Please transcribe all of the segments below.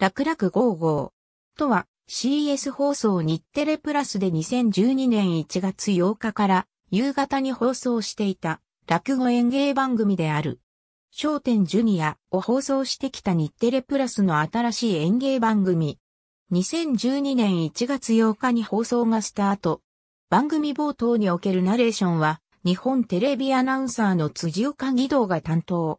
楽々55とは CS 放送日テレプラスで2012年1月8日から夕方に放送していた落語演芸番組である。焦点ジュニアを放送してきた日テレプラスの新しい演芸番組。2012年1月8日に放送がスタート。番組冒頭におけるナレーションは日本テレビアナウンサーの辻岡義堂が担当。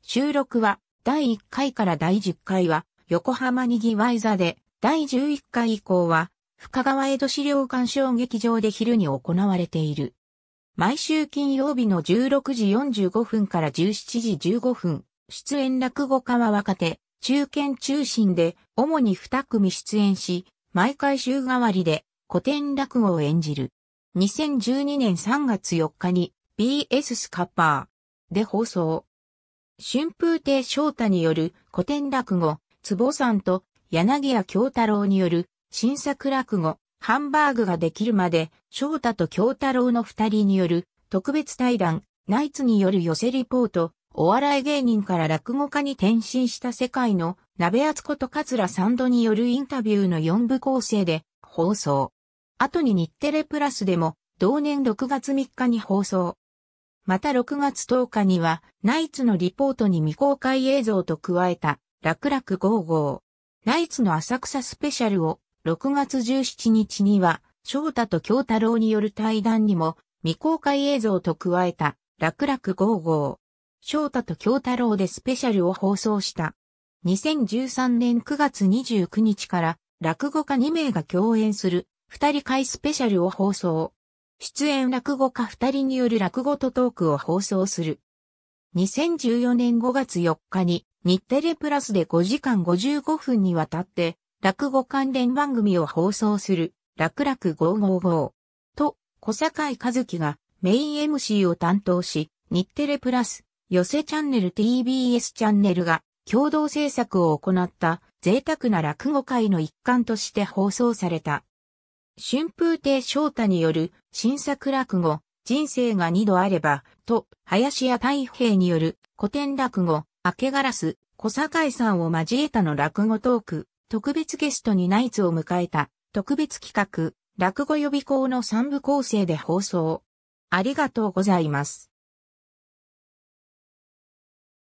収録は第1回から第10回は横浜にぎわい座で、第11回以降は、深川江戸資料館小劇場で昼に行われている。毎週金曜日の16時45分から17時15分、出演落語家は若手、中堅中心で、主に2組出演し、毎回週替わりで、古典落語を演じる。2012年3月4日に、BS スカッパーで放送。春風亭翔太による古典落語、坪さんと柳谷京太郎による新作落語、ハンバーグができるまで、翔太と京太郎の二人による特別対談、ナイツによる寄せリポート、お笑い芸人から落語家に転身した世界の鍋厚子と桂サンドによるインタビューの四部構成で放送。後に日テレプラスでも同年6月3日に放送。また6月10日にはナイツのリポートに未公開映像と加えた楽々55。ナイツの浅草スペシャルを6月17日には翔太と京太郎による対談にも未公開映像と加えた楽々55。翔太と京太郎でスペシャルを放送した。2013年9月29日から落語家2名が共演する二人会スペシャルを放送。出演落語家二人による落語とトークを放送する。2014年5月4日に日テレプラスで5時間55分にわたって、落語関連番組を放送する、楽々555と、小坂井和樹がメイン MC を担当し、日テレプラス、寄せチャンネル TBS チャンネルが共同制作を行った贅沢な落語会の一環として放送された。春風亭昇太による新作落語、人生が二度あれば、と、林家太平による古典落語、明けガラス、小坂井さんを交えたの落語トーク、特別ゲストにナイツを迎えた、特別企画、落語予備校の3部構成で放送。ありがとうございます。